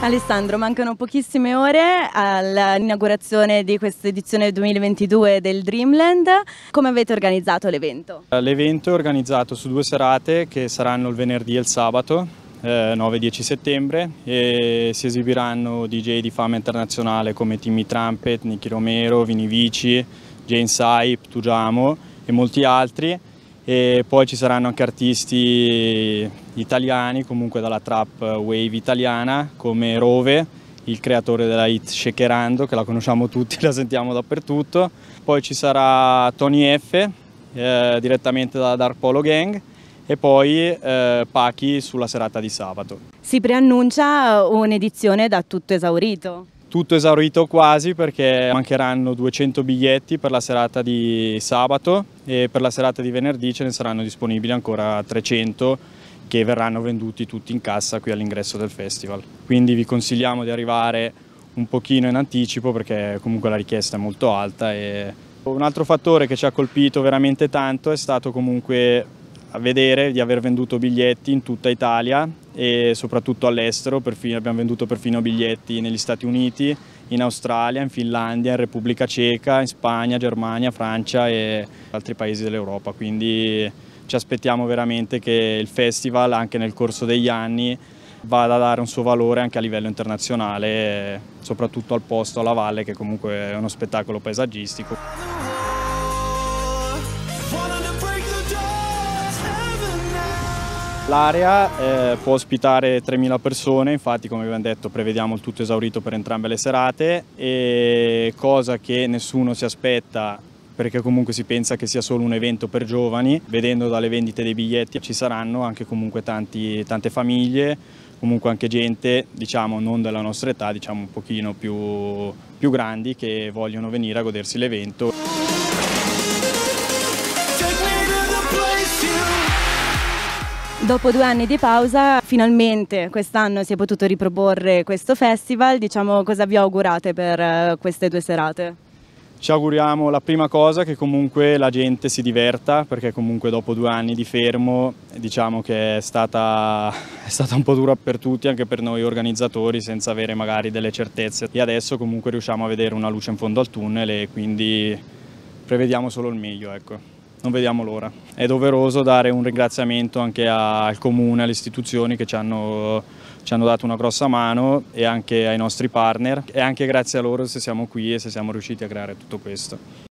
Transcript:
Alessandro, mancano pochissime ore all'inaugurazione di questa edizione 2022 del Dreamland. Come avete organizzato l'evento? L'evento è organizzato su due serate che saranno il venerdì e il sabato, eh, 9-10 settembre, e si esibiranno DJ di fama internazionale come Timmy Trumpet, Nicky Romero, Vini Vici, Jane Saip, Tujamo e molti altri e poi ci saranno anche artisti italiani, comunque dalla trap wave italiana, come Rove, il creatore della hit Shakerando, che la conosciamo tutti, la sentiamo dappertutto. Poi ci sarà Tony F, eh, direttamente dalla Dark Polo Gang, e poi eh, Pachi sulla serata di sabato. Si preannuncia eh, un'edizione da tutto esaurito tutto esaurito quasi perché mancheranno 200 biglietti per la serata di sabato e per la serata di venerdì ce ne saranno disponibili ancora 300 che verranno venduti tutti in cassa qui all'ingresso del festival. Quindi vi consigliamo di arrivare un pochino in anticipo perché comunque la richiesta è molto alta. E... Un altro fattore che ci ha colpito veramente tanto è stato comunque a vedere di aver venduto biglietti in tutta Italia e soprattutto all'estero, abbiamo venduto perfino biglietti negli Stati Uniti, in Australia, in Finlandia, in Repubblica Ceca, in Spagna, Germania, Francia e altri paesi dell'Europa, quindi ci aspettiamo veramente che il festival anche nel corso degli anni vada a dare un suo valore anche a livello internazionale, soprattutto al posto, alla valle, che comunque è uno spettacolo paesaggistico. L'area eh, può ospitare 3.000 persone, infatti come abbiamo detto prevediamo il tutto esaurito per entrambe le serate e cosa che nessuno si aspetta perché comunque si pensa che sia solo un evento per giovani, vedendo dalle vendite dei biglietti ci saranno anche comunque tanti, tante famiglie, comunque anche gente diciamo non della nostra età, diciamo un pochino più, più grandi che vogliono venire a godersi l'evento. Dopo due anni di pausa, finalmente quest'anno si è potuto riproporre questo festival. Diciamo cosa vi augurate per eh, queste due serate? Ci auguriamo la prima cosa che comunque la gente si diverta perché comunque dopo due anni di fermo diciamo che è stata, è stata un po' dura per tutti anche per noi organizzatori senza avere magari delle certezze e adesso comunque riusciamo a vedere una luce in fondo al tunnel e quindi prevediamo solo il meglio. Ecco non vediamo l'ora. È doveroso dare un ringraziamento anche al comune, alle istituzioni che ci hanno, ci hanno, dato una grossa mano e anche ai nostri partner e anche grazie a loro se siamo qui e se siamo riusciti a creare tutto questo.